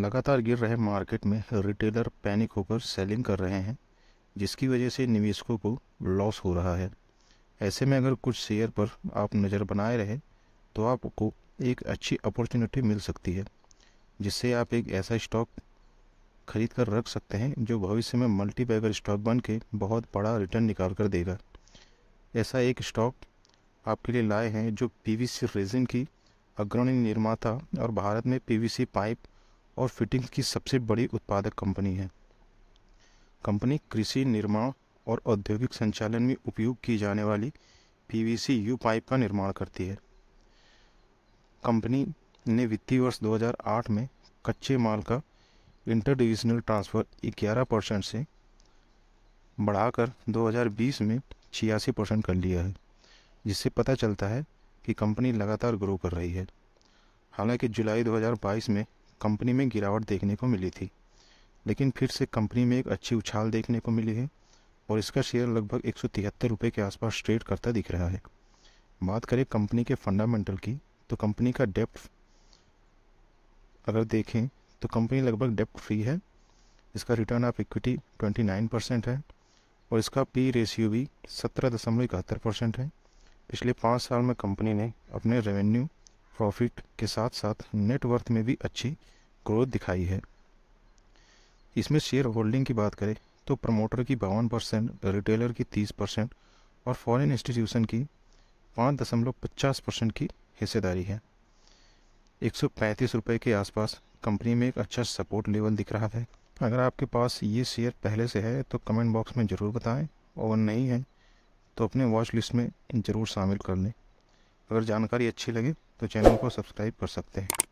लगातार गिर रहे मार्केट में रिटेलर पैनिक होकर सेलिंग कर रहे हैं जिसकी वजह से निवेशकों को लॉस हो रहा है ऐसे में अगर कुछ शेयर पर आप नज़र बनाए रहे तो आपको एक अच्छी अपॉर्चुनिटी मिल सकती है जिससे आप एक ऐसा स्टॉक खरीद कर रख सकते हैं जो भविष्य में मल्टीपैगर स्टॉक बन के बहुत बड़ा रिटर्न निकाल कर देगा ऐसा एक स्टॉक आपके लिए लाए हैं जो पीवीसी रेजिन की अग्रणी निर्माता और भारत में पीवीसी पाइप और फिटिंग्स की सबसे बड़ी उत्पादक कंपनी है कंपनी कृषि निर्माण और औद्योगिक संचालन में उपयोग की जाने वाली पीवीसी यू पाइप का निर्माण करती है कंपनी ने वित्तीय वर्ष 2008 में कच्चे माल का इंटर डिविजनल ट्रांसफ़र 11 परसेंट से बढ़ाकर 2020 में छियासी परसेंट कर लिया है जिससे पता चलता है कि कंपनी लगातार ग्रो कर रही है हालांकि जुलाई 2022 में कंपनी में गिरावट देखने को मिली थी लेकिन फिर से कंपनी में एक अच्छी उछाल देखने को मिली है और इसका शेयर लगभग एक सौ के आसपास ट्रेड करता दिख रहा है बात करें कंपनी के फंडामेंटल की तो कंपनी का डेप्ट अगर देखें तो कंपनी लगभग डेप्ट फ्री है इसका रिटर्न ऑफ इक्विटी 29 परसेंट है और इसका पी रेशियो भी सत्रह दशमलव इकहत्तर परसेंट है पिछले पाँच साल में कंपनी ने अपने रेवेन्यू प्रॉफिट के साथ साथ नेटवर्थ में भी अच्छी ग्रोथ दिखाई है इसमें शेयर होल्डिंग की बात करें तो प्रमोटर की बावन परसेंट रिटेलर की तीस परसेंट और फॉरेन इंस्टीट्यूशन की पाँच दशमलव पचास परसेंट की हिस्सेदारी है एक सौ पैंतीस रुपये के आसपास कंपनी में एक अच्छा सपोर्ट लेवल दिख रहा है अगर आपके पास ये शेयर पहले से है तो कमेंट बॉक्स में ज़रूर बताएं और नहीं है तो अपने वॉच लिस्ट में ज़रूर शामिल कर लें अगर जानकारी अच्छी लगी तो चैनल को सब्सक्राइब कर सकते हैं